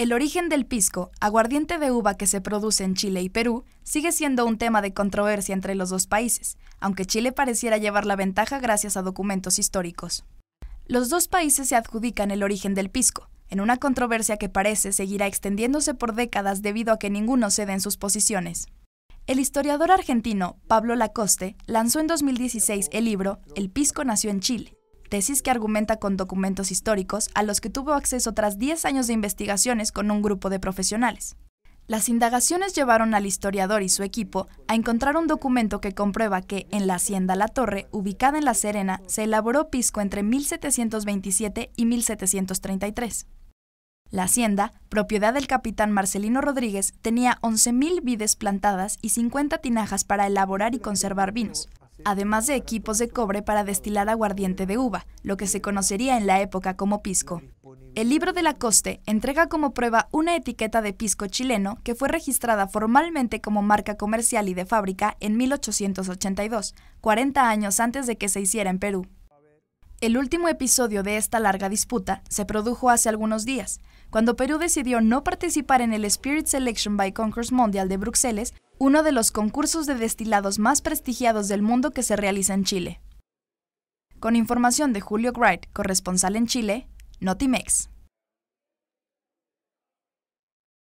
El origen del pisco, aguardiente de uva que se produce en Chile y Perú, sigue siendo un tema de controversia entre los dos países, aunque Chile pareciera llevar la ventaja gracias a documentos históricos. Los dos países se adjudican el origen del pisco, en una controversia que parece seguirá extendiéndose por décadas debido a que ninguno cede en sus posiciones. El historiador argentino Pablo Lacoste lanzó en 2016 el libro El pisco nació en Chile, tesis que argumenta con documentos históricos a los que tuvo acceso tras 10 años de investigaciones con un grupo de profesionales. Las indagaciones llevaron al historiador y su equipo a encontrar un documento que comprueba que en la hacienda La Torre, ubicada en La Serena, se elaboró pisco entre 1727 y 1733. La hacienda, propiedad del capitán Marcelino Rodríguez, tenía 11.000 vides plantadas y 50 tinajas para elaborar y conservar vinos, además de equipos de cobre para destilar aguardiente de uva, lo que se conocería en la época como pisco. El libro de la coste entrega como prueba una etiqueta de pisco chileno que fue registrada formalmente como marca comercial y de fábrica en 1882, 40 años antes de que se hiciera en Perú. El último episodio de esta larga disputa se produjo hace algunos días, cuando Perú decidió no participar en el Spirit Selection by Concourse Mundial de Bruselas uno de los concursos de destilados más prestigiados del mundo que se realiza en Chile. Con información de Julio Wright, corresponsal en Chile, Notimex.